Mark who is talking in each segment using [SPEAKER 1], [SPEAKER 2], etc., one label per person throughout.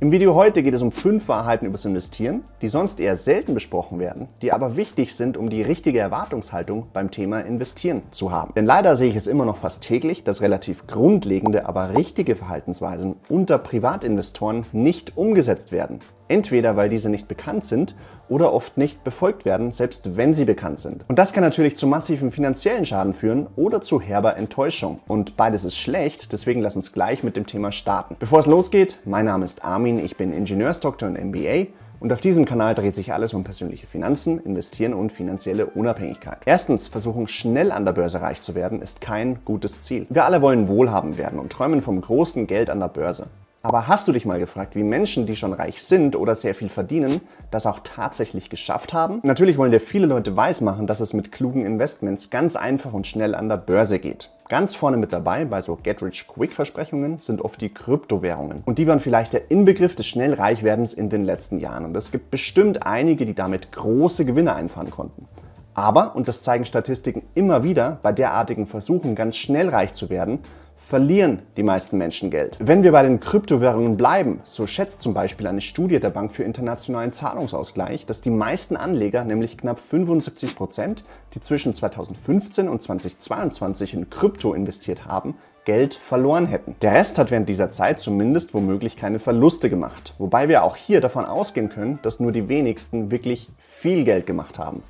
[SPEAKER 1] Im Video heute geht es um fünf Wahrheiten übers Investieren, die sonst eher selten besprochen werden, die aber wichtig sind, um die richtige Erwartungshaltung beim Thema Investieren zu haben. Denn leider sehe ich es immer noch fast täglich, dass relativ grundlegende, aber richtige Verhaltensweisen unter Privatinvestoren nicht umgesetzt werden. Entweder weil diese nicht bekannt sind oder oft nicht befolgt werden, selbst wenn sie bekannt sind. Und das kann natürlich zu massiven finanziellen Schaden führen oder zu herber Enttäuschung. Und beides ist schlecht, deswegen lass uns gleich mit dem Thema starten. Bevor es losgeht, mein Name ist Armin, ich bin Ingenieursdoktor und MBA und auf diesem Kanal dreht sich alles um persönliche Finanzen, Investieren und finanzielle Unabhängigkeit. Erstens, versuchen schnell an der Börse reich zu werden, ist kein gutes Ziel. Wir alle wollen wohlhabend werden und träumen vom großen Geld an der Börse. Aber hast du dich mal gefragt, wie Menschen, die schon reich sind oder sehr viel verdienen, das auch tatsächlich geschafft haben? Natürlich wollen dir viele Leute weismachen, dass es mit klugen Investments ganz einfach und schnell an der Börse geht. Ganz vorne mit dabei bei so Get-Rich-Quick-Versprechungen sind oft die Kryptowährungen. Und die waren vielleicht der Inbegriff des Schnellreichwerdens in den letzten Jahren. Und es gibt bestimmt einige, die damit große Gewinne einfahren konnten. Aber, und das zeigen Statistiken immer wieder, bei derartigen Versuchen ganz schnell reich zu werden, verlieren die meisten Menschen Geld. Wenn wir bei den Kryptowährungen bleiben, so schätzt zum Beispiel eine Studie der Bank für internationalen Zahlungsausgleich, dass die meisten Anleger, nämlich knapp 75 Prozent, die zwischen 2015 und 2022 in Krypto investiert haben, Geld verloren hätten. Der Rest hat während dieser Zeit zumindest womöglich keine Verluste gemacht, wobei wir auch hier davon ausgehen können, dass nur die wenigsten wirklich viel Geld gemacht haben.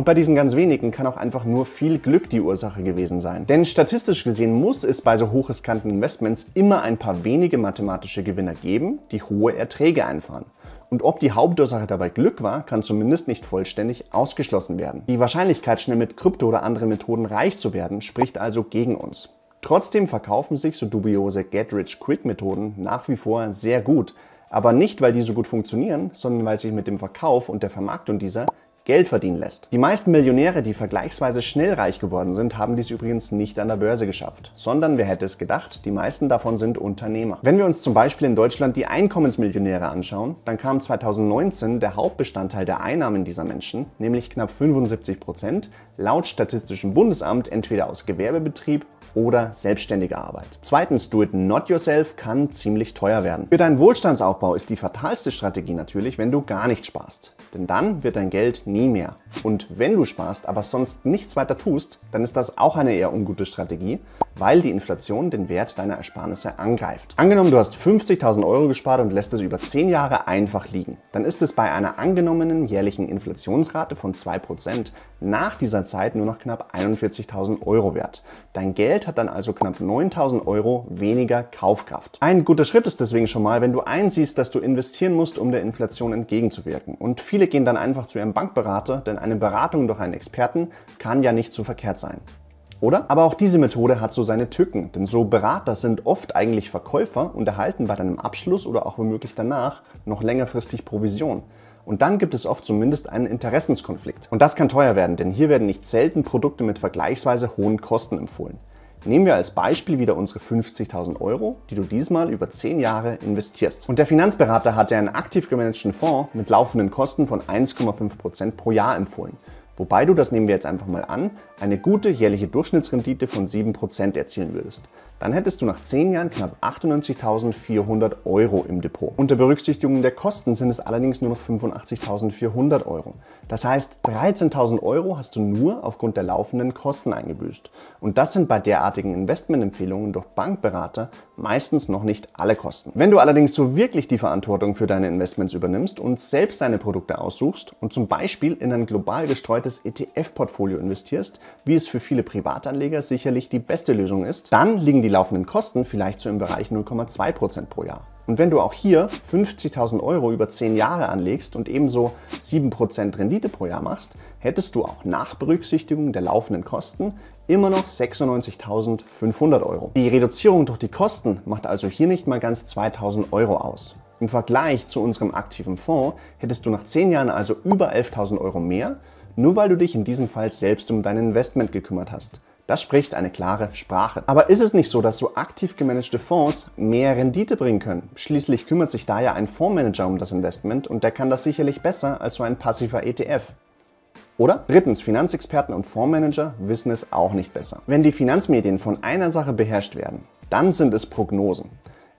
[SPEAKER 1] Und bei diesen ganz wenigen kann auch einfach nur viel Glück die Ursache gewesen sein. Denn statistisch gesehen muss es bei so hochriskanten Investments immer ein paar wenige mathematische Gewinner geben, die hohe Erträge einfahren. Und ob die Hauptursache dabei Glück war, kann zumindest nicht vollständig ausgeschlossen werden. Die Wahrscheinlichkeit, schnell mit Krypto oder anderen Methoden reich zu werden, spricht also gegen uns. Trotzdem verkaufen sich so dubiose Get-Rich-Quick-Methoden nach wie vor sehr gut. Aber nicht, weil die so gut funktionieren, sondern weil sich mit dem Verkauf und der Vermarktung dieser Geld verdienen lässt. Die meisten Millionäre, die vergleichsweise schnell reich geworden sind, haben dies übrigens nicht an der Börse geschafft, sondern wer hätte es gedacht, die meisten davon sind Unternehmer. Wenn wir uns zum Beispiel in Deutschland die Einkommensmillionäre anschauen, dann kam 2019 der Hauptbestandteil der Einnahmen dieser Menschen, nämlich knapp 75 Prozent, laut Statistischem Bundesamt entweder aus Gewerbebetrieb oder selbstständiger Arbeit. Zweitens, do it not yourself kann ziemlich teuer werden. Für deinen Wohlstandsaufbau ist die fatalste Strategie natürlich, wenn du gar nicht sparst. Denn dann wird dein Geld nie mehr. Und wenn du sparst, aber sonst nichts weiter tust, dann ist das auch eine eher ungute Strategie, weil die Inflation den Wert deiner Ersparnisse angreift. Angenommen, du hast 50.000 Euro gespart und lässt es über 10 Jahre einfach liegen. Dann ist es bei einer angenommenen jährlichen Inflationsrate von 2% nach dieser Zeit nur noch knapp 41.000 Euro wert. Dein Geld hat dann also knapp 9.000 Euro weniger Kaufkraft. Ein guter Schritt ist deswegen schon mal, wenn du einsiehst, dass du investieren musst, um der Inflation entgegenzuwirken. Und viele Viele gehen dann einfach zu ihrem Bankberater, denn eine Beratung durch einen Experten kann ja nicht so verkehrt sein. Oder? Aber auch diese Methode hat so seine Tücken, denn so Berater sind oft eigentlich Verkäufer und erhalten bei deinem Abschluss oder auch womöglich danach noch längerfristig Provision. Und dann gibt es oft zumindest einen Interessenskonflikt. Und das kann teuer werden, denn hier werden nicht selten Produkte mit vergleichsweise hohen Kosten empfohlen. Nehmen wir als Beispiel wieder unsere 50.000 Euro, die du diesmal über 10 Jahre investierst. Und der Finanzberater hat dir einen aktiv gemanagten Fonds mit laufenden Kosten von 1,5% Prozent pro Jahr empfohlen. Wobei du, das nehmen wir jetzt einfach mal an, eine gute jährliche Durchschnittsrendite von 7% erzielen würdest. Dann hättest du nach 10 Jahren knapp 98.400 Euro im Depot. Unter Berücksichtigung der Kosten sind es allerdings nur noch 85.400 Euro. Das heißt, 13.000 Euro hast du nur aufgrund der laufenden Kosten eingebüßt. Und das sind bei derartigen Investmentempfehlungen durch Bankberater meistens noch nicht alle Kosten. Wenn du allerdings so wirklich die Verantwortung für deine Investments übernimmst und selbst deine Produkte aussuchst und zum Beispiel in ein global gestreutes ETF-Portfolio investierst, wie es für viele Privatanleger sicherlich die beste Lösung ist. Dann liegen die laufenden Kosten vielleicht so im Bereich 0,2% pro Jahr. Und wenn du auch hier 50.000 Euro über 10 Jahre anlegst und ebenso 7% Rendite pro Jahr machst, hättest du auch nach Berücksichtigung der laufenden Kosten immer noch 96.500 Euro. Die Reduzierung durch die Kosten macht also hier nicht mal ganz 2.000 Euro aus. Im Vergleich zu unserem aktiven Fonds hättest du nach 10 Jahren also über 11.000 Euro mehr nur weil du dich in diesem Fall selbst um dein Investment gekümmert hast. Das spricht eine klare Sprache. Aber ist es nicht so, dass so aktiv gemanagte Fonds mehr Rendite bringen können? Schließlich kümmert sich da ja ein Fondsmanager um das Investment und der kann das sicherlich besser als so ein passiver ETF. Oder? Drittens, Finanzexperten und Fondsmanager wissen es auch nicht besser. Wenn die Finanzmedien von einer Sache beherrscht werden, dann sind es Prognosen.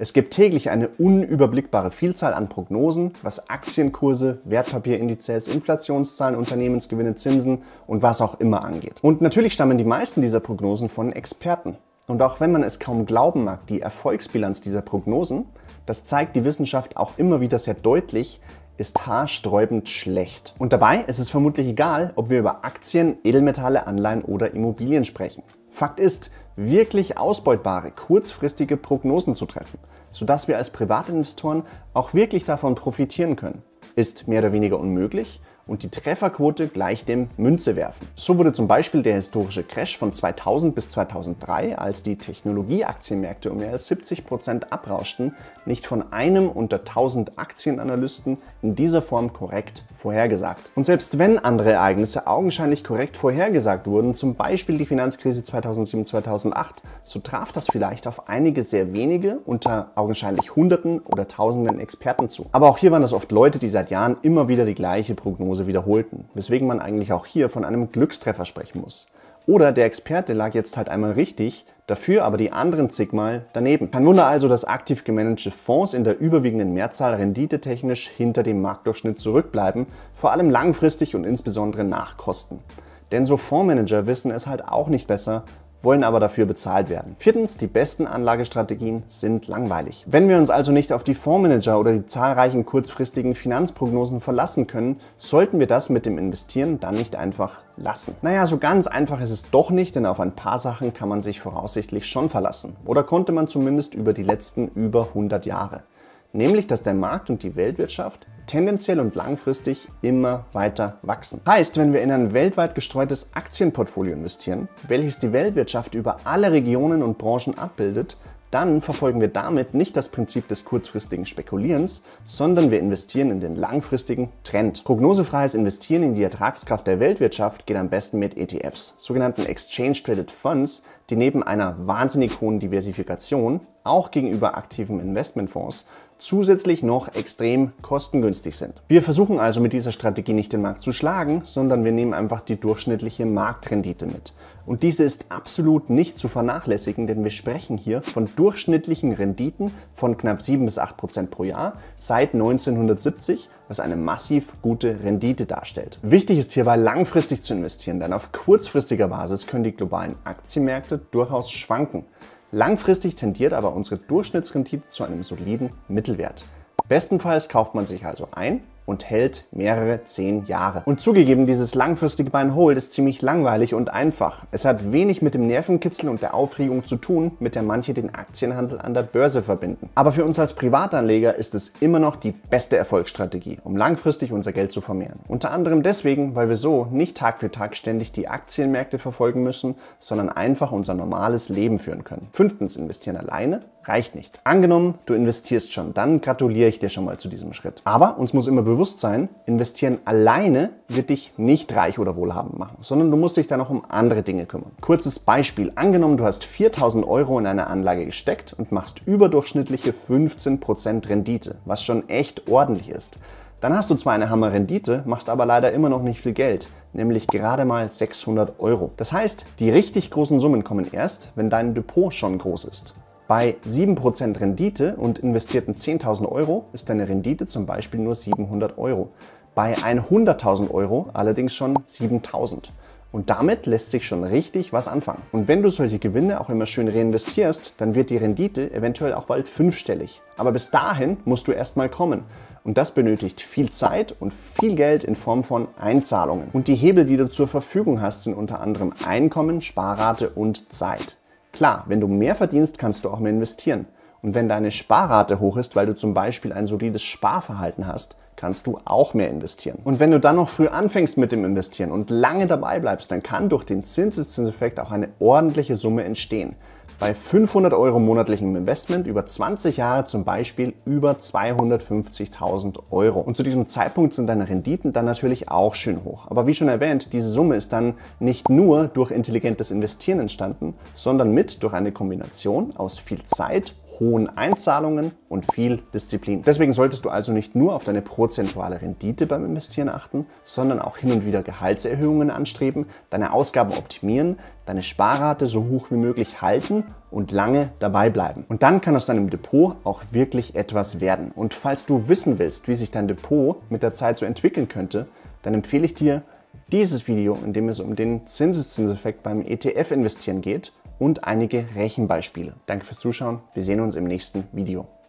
[SPEAKER 1] Es gibt täglich eine unüberblickbare Vielzahl an Prognosen, was Aktienkurse, Wertpapierindizes, Inflationszahlen, Unternehmensgewinne, Zinsen und was auch immer angeht. Und natürlich stammen die meisten dieser Prognosen von Experten. Und auch wenn man es kaum glauben mag, die Erfolgsbilanz dieser Prognosen, das zeigt die Wissenschaft auch immer wieder sehr deutlich, ist haarsträubend schlecht. Und dabei ist es vermutlich egal, ob wir über Aktien, Edelmetalle, Anleihen oder Immobilien sprechen. Fakt ist, wirklich ausbeutbare, kurzfristige Prognosen zu treffen, sodass wir als Privatinvestoren auch wirklich davon profitieren können. Ist mehr oder weniger unmöglich und die Trefferquote gleich dem Münzewerfen. So wurde zum Beispiel der historische Crash von 2000 bis 2003, als die Technologieaktienmärkte um mehr als 70% abrauschten, nicht von einem unter 1000 Aktienanalysten in dieser Form korrekt vorhergesagt. Und selbst wenn andere Ereignisse augenscheinlich korrekt vorhergesagt wurden, zum Beispiel die Finanzkrise 2007-2008, so traf das vielleicht auf einige sehr wenige unter augenscheinlich Hunderten oder Tausenden Experten zu. Aber auch hier waren das oft Leute, die seit Jahren immer wieder die gleiche Prognose wiederholten, weswegen man eigentlich auch hier von einem Glückstreffer sprechen muss. Oder der Experte lag jetzt halt einmal richtig, dafür aber die anderen zigmal daneben. Kein Wunder also, dass aktiv gemanagte Fonds in der überwiegenden Mehrzahl renditetechnisch hinter dem Marktdurchschnitt zurückbleiben, vor allem langfristig und insbesondere nach Kosten. Denn so Fondsmanager wissen es halt auch nicht besser wollen aber dafür bezahlt werden. Viertens, die besten Anlagestrategien sind langweilig. Wenn wir uns also nicht auf die Fondsmanager oder die zahlreichen kurzfristigen Finanzprognosen verlassen können, sollten wir das mit dem Investieren dann nicht einfach lassen. Naja, so ganz einfach ist es doch nicht, denn auf ein paar Sachen kann man sich voraussichtlich schon verlassen. Oder konnte man zumindest über die letzten über 100 Jahre nämlich dass der Markt und die Weltwirtschaft tendenziell und langfristig immer weiter wachsen. Heißt, wenn wir in ein weltweit gestreutes Aktienportfolio investieren, welches die Weltwirtschaft über alle Regionen und Branchen abbildet, dann verfolgen wir damit nicht das Prinzip des kurzfristigen Spekulierens, sondern wir investieren in den langfristigen Trend. Prognosefreies Investieren in die Ertragskraft der Weltwirtschaft geht am besten mit ETFs, sogenannten Exchange Traded Funds, die neben einer wahnsinnig hohen Diversifikation auch gegenüber aktiven Investmentfonds zusätzlich noch extrem kostengünstig sind. Wir versuchen also mit dieser Strategie nicht den Markt zu schlagen, sondern wir nehmen einfach die durchschnittliche Marktrendite mit. Und diese ist absolut nicht zu vernachlässigen, denn wir sprechen hier von durchschnittlichen Renditen von knapp 7 bis 8 Prozent pro Jahr seit 1970, was eine massiv gute Rendite darstellt. Wichtig ist hierbei langfristig zu investieren, denn auf kurzfristiger Basis können die globalen Aktienmärkte durchaus schwanken. Langfristig tendiert aber unsere Durchschnittsrendite zu einem soliden Mittelwert. Bestenfalls kauft man sich also ein und hält mehrere zehn Jahre. Und zugegeben, dieses langfristige Beinhold ist ziemlich langweilig und einfach. Es hat wenig mit dem Nervenkitzel und der Aufregung zu tun, mit der manche den Aktienhandel an der Börse verbinden. Aber für uns als Privatanleger ist es immer noch die beste Erfolgsstrategie, um langfristig unser Geld zu vermehren. Unter anderem deswegen, weil wir so nicht Tag für Tag ständig die Aktienmärkte verfolgen müssen, sondern einfach unser normales Leben führen können. Fünftens, investieren alleine reicht nicht. Angenommen, du investierst schon, dann gratuliere ich dir schon mal zu diesem Schritt. Aber uns muss immer bewusst Bewusstsein, investieren alleine wird dich nicht reich oder wohlhabend machen, sondern du musst dich dann auch um andere Dinge kümmern. Kurzes Beispiel. Angenommen, du hast 4000 Euro in eine Anlage gesteckt und machst überdurchschnittliche 15% Rendite, was schon echt ordentlich ist. Dann hast du zwar eine Hammerrendite, machst aber leider immer noch nicht viel Geld, nämlich gerade mal 600 Euro. Das heißt, die richtig großen Summen kommen erst, wenn dein Depot schon groß ist. Bei 7% Rendite und investierten 10.000 Euro ist deine Rendite zum Beispiel nur 700 Euro, bei 100.000 Euro allerdings schon 7.000. Und damit lässt sich schon richtig was anfangen. Und wenn du solche Gewinne auch immer schön reinvestierst, dann wird die Rendite eventuell auch bald fünfstellig. Aber bis dahin musst du erstmal kommen. Und das benötigt viel Zeit und viel Geld in Form von Einzahlungen. Und die Hebel, die du zur Verfügung hast, sind unter anderem Einkommen, Sparrate und Zeit. Klar, wenn du mehr verdienst, kannst du auch mehr investieren. Und wenn deine Sparrate hoch ist, weil du zum Beispiel ein solides Sparverhalten hast, kannst du auch mehr investieren. Und wenn du dann noch früh anfängst mit dem Investieren und lange dabei bleibst, dann kann durch den Zinseszinseffekt auch eine ordentliche Summe entstehen bei 500 Euro monatlichem Investment über 20 Jahre zum Beispiel über 250.000 Euro. Und zu diesem Zeitpunkt sind deine Renditen dann natürlich auch schön hoch. Aber wie schon erwähnt, diese Summe ist dann nicht nur durch intelligentes Investieren entstanden, sondern mit durch eine Kombination aus viel Zeit hohen Einzahlungen und viel Disziplin. Deswegen solltest du also nicht nur auf deine prozentuale Rendite beim Investieren achten, sondern auch hin und wieder Gehaltserhöhungen anstreben, deine Ausgaben optimieren, deine Sparrate so hoch wie möglich halten und lange dabei bleiben. Und dann kann aus deinem Depot auch wirklich etwas werden. Und falls du wissen willst, wie sich dein Depot mit der Zeit so entwickeln könnte, dann empfehle ich dir dieses Video, in dem es um den Zinseszinseffekt beim ETF-Investieren geht und einige Rechenbeispiele. Danke fürs Zuschauen. Wir sehen uns im nächsten Video.